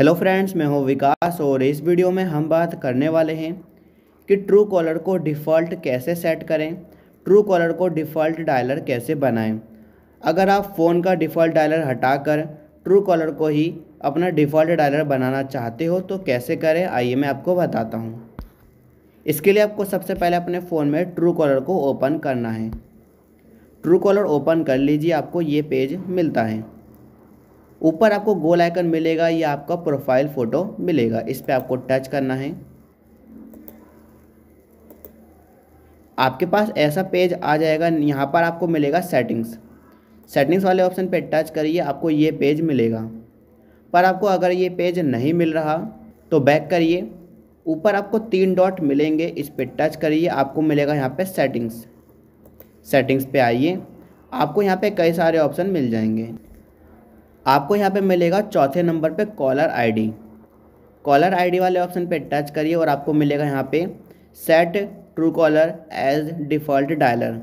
hello friends मैं हूं विकास और इस वीडियो में हम बात करने वाले हैं कि ट्रू कॉलर को डिफ़ॉल्ट कैसे सेट करें ट्रू कॉलर को डिफ़ॉल्ट डायलर कैसे बनाएं अगर आप फ़ोन का डिफ़ॉल्ट डायलर हटाकर ट्रू कॉलर को ही अपना डिफ़ॉल्ट डायलर बनाना चाहते हो तो कैसे करें आइए मैं आपको बताता हूँ इसके लिए आपको सबसे पहले अपने फ़ोन में ट्रू कॉलर को ओपन करना है ट्रू कॉलर ओपन कर लीजिए आपको ये पेज मिलता है ऊपर आपको गोल आइकन मिलेगा या आपका प्रोफाइल फ़ोटो मिलेगा इस पर आपको टच करना है आपके पास ऐसा पेज आ जाएगा यहाँ पर आपको मिलेगा सेटिंग्स सेटिंग्स वाले ऑप्शन पे टच करिए आपको ये पेज मिलेगा पर आपको अगर ये पेज नहीं मिल रहा तो बैक करिए ऊपर आपको तीन डॉट मिलेंगे इस पर टच करिए आपको मिलेगा यहाँ पे सेटिंग्स सेटिंग्स पे आइए आपको यहाँ पे कई सारे ऑप्शन मिल जाएंगे आपको यहाँ पे मिलेगा चौथे नंबर पे कॉलर आईडी कॉलर आईडी वाले ऑप्शन पे टच करिए और आपको मिलेगा यहाँ पे set Truecaller as default dialer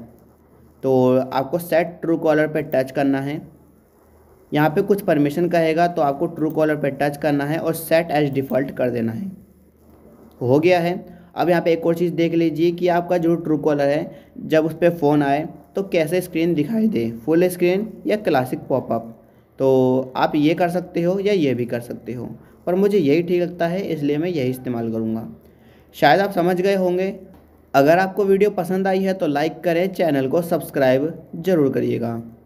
तो आपको सेट ट्रू कॉलर पे टच करना है यहाँ पे कुछ परमिशन कहेगा तो आपको ट्रू कॉलर पे टच करना है और सेट एज डिफ़ॉल्ट कर देना है हो गया है अब यहाँ पे एक और चीज़ देख लीजिए कि आपका जो ट्रू कॉलर है जब उस पर फ़ोन आए तो कैसे स्क्रीन दिखाई दे फुल स्क्रीन या क्लासिक पॉपअप तो आप ये कर सकते हो या ये भी कर सकते हो पर मुझे यही ठीक लगता है इसलिए मैं यही इस्तेमाल करूँगा शायद आप समझ गए होंगे अगर आपको वीडियो पसंद आई है तो लाइक करें चैनल को सब्सक्राइब ज़रूर करिएगा